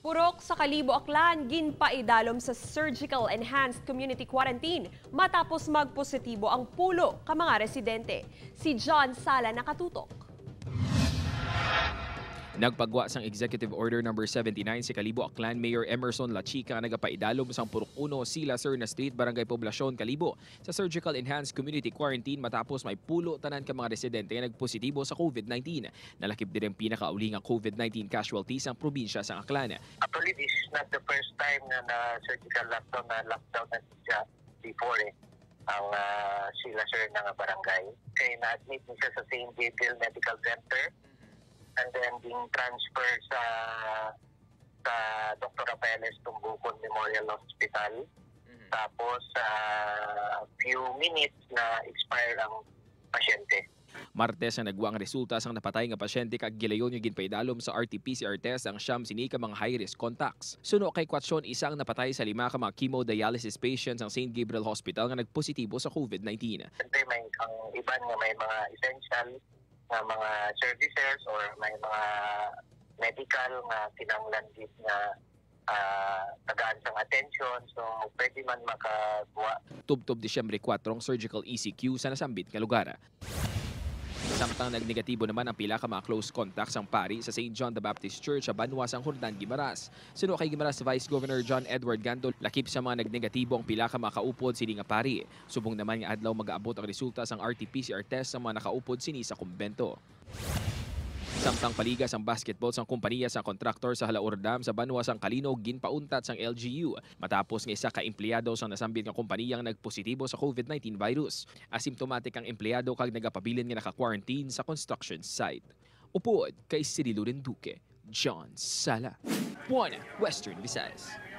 Purok sa Kalibo Aklan, ginpaidalom sa Surgical Enhanced Community Quarantine matapos magpositibo ang pulo ka mga residente. Si John Sala nakatutok. Nagpagwa sang Executive Order number no. 79 si Kalibo Aklan Mayor Emerson Lachica nagapaidalom sang Purok 1 Sila Sir na Street Barangay Poblasyon Kalibo sa Surgical Enhanced Community Quarantine matapos may pulo tanan ka mga residente nga nagpositibo sa COVID-19. Nalakip din ang pinakauli nga COVID-19 casualties sang probinsya sang Aklan. Actually, this is not the first time na na-surgical lockdown na lockdown na siya before eh ang uh, sila sir ng barangay. Kaya na-admit niya sa St. Gabriel Medical Center and then being transferred sa sa Dr. Rafaeles Tumbucon Memorial Hospital. Mm-hmm. Tapos sa uh, few minutes na expire ang pasyente. Martes ang nagwa ang resulta sang napatay nga pasyente kag gilayon yung ginpaidalom sa RT-PCR test ang siyam sinika mga high-risk contacts. Suno kay kwatsyon isang napatay sa lima ka mga chemodialysis patients ang St. Gabriel Hospital nga nagpositibo sa COVID-19. Siyempre may ang iban nga may mga essential na mga services or may mga medical na kinanglan din na uh, tagaan sang attention so pwede man makabuwa. Tubtob Disyembre 4 ang surgical ECQ sa nasambit nga Samantang nagnegatibo naman ang pila ka mga close contacts ang pari sa St. John the Baptist Church sa Banwasang Hordan, Gimaras. Sino kay Gimaras Vice Governor John Edward Gandol, lakip sa mga nagnegatibo ang pila ka mga kaupod sini nga pari. Subong naman nga adlaw mag-aabot ang resulta sa RT-PCR test sa mga nakaupod sini sa kumbento. Samtang paligas ang basketball sang kumpanya sa kontraktor sa Halaurdam sa Banwa sang Kalinog ginpauntat sang LGU matapos nga isa ka empleyado sang nasambit nga kumpanya ang nagpositibo sa COVID-19 virus. Asymptomatic ang empleyado kag nagapabilin nga naka-quarantine sa construction site. Upod kay Cirilo Renduque, John Sala, 1 Western Visayas.